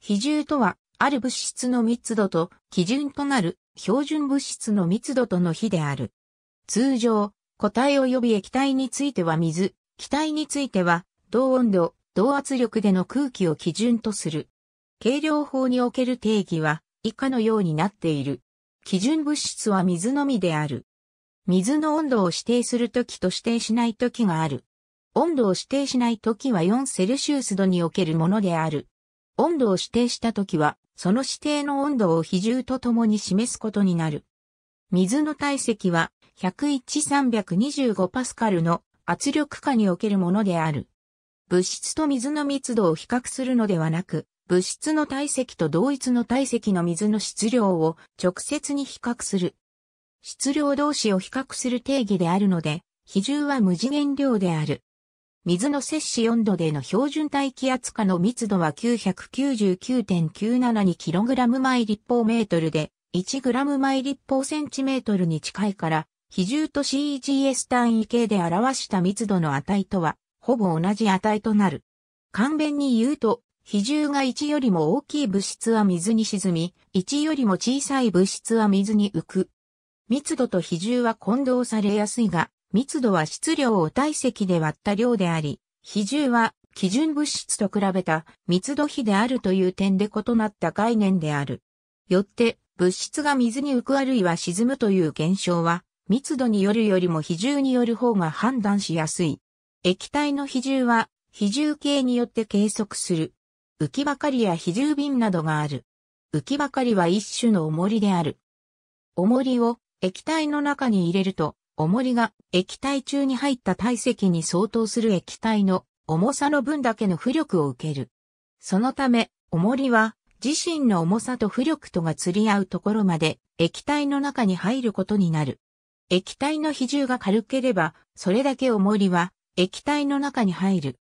比重とは、ある物質の密度と基準となる標準物質の密度との比である。通常、固体及び液体については水、気体については同温度、同圧力での空気を基準とする。計量法における定義は以下のようになっている。基準物質は水のみである。水の温度を指定するときと指定しないときがある。温度を指定しないときは4セルシウス度におけるものである。温度を指定したときは、その指定の温度を比重とともに示すことになる。水の体積は101-325パスカルの圧力下におけるものである。物質と水の密度を比較するのではなく、物質の体積と同一の体積の水の質量を直接に比較する。質量同士を比較する定義であるので、比重は無次元量である。水の摂氏4度での標準大気圧下の密度は999.97 2 kg 毎立方メートルで、1g 毎立方センチメートルに近いから、比重と c g s 単位系で表した密度の値とは、ほぼ同じ値となる。簡便に言うと、比重が1よりも大きい物質は水に沈み、1よりも小さい物質は水に浮く。密度と比重は混同されやすいが、密度は質量を体積で割った量であり、比重は基準物質と比べた密度比であるという点で異なった概念である。よって、物質が水に浮くあるいは沈むという現象は、密度によるよりも比重による方が判断しやすい。液体の比重は、比重計によって計測する。浮きばかりや比重瓶などがある。浮きばかりは一種の重りである。重りを液体の中に入れると、重りが液体中に入った体積に相当する液体の重さの分だけの浮力を受ける。そのため、重りは自身の重さと浮力とが釣り合うところまで液体の中に入ることになる。液体の比重が軽ければ、それだけ重りは液体の中に入る。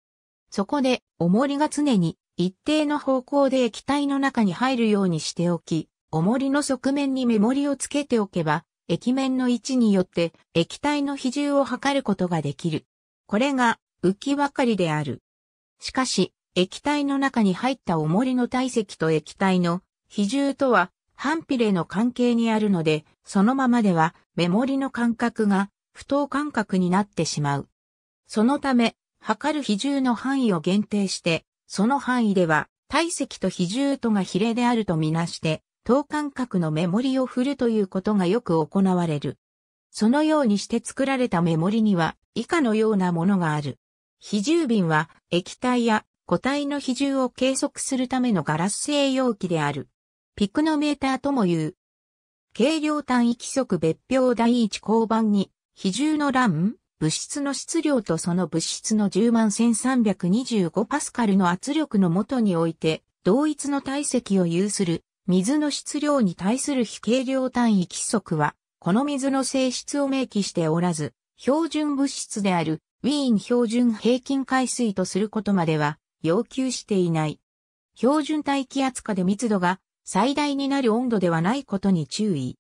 そこで、重りが常に一定の方向で液体の中に入るようにしておき、重りの側面に目盛りをつけておけば、液面の位置によって液体の比重を測ることができる。これが浮きばかりである。しかし、液体の中に入った重りの体積と液体の比重とは反比例の関係にあるので、そのままでは目盛りの間隔が不等間隔になってしまう。そのため、測る比重の範囲を限定して、その範囲では体積と比重とが比例であるとみなして、等間隔のメモリを振るということがよく行われる。そのようにして作られたメモリには以下のようなものがある。比重瓶は液体や固体の比重を計測するためのガラス製容器である。ピクノメーターとも言う。軽量単位規則別表第一交番に、比重の欄、物質の質量とその物質の10万1325パスカルの圧力のもとにおいて、同一の体積を有する水の質量に対する非軽量単位規則は、この水の性質を明記しておらず、標準物質であるウィーン標準平均海水とすることまでは要求していない。標準大気圧下で密度が最大になる温度ではないことに注意。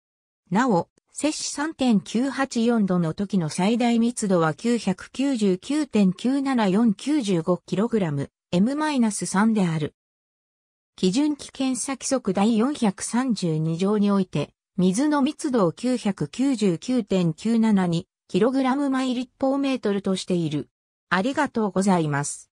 なお、摂氏3.984度の時の最大密度は 999.97495kg、m-3 である。基準危険者規則第432条において、水の密度を 999.972kg 毎立方メートルとしている。ありがとうございます。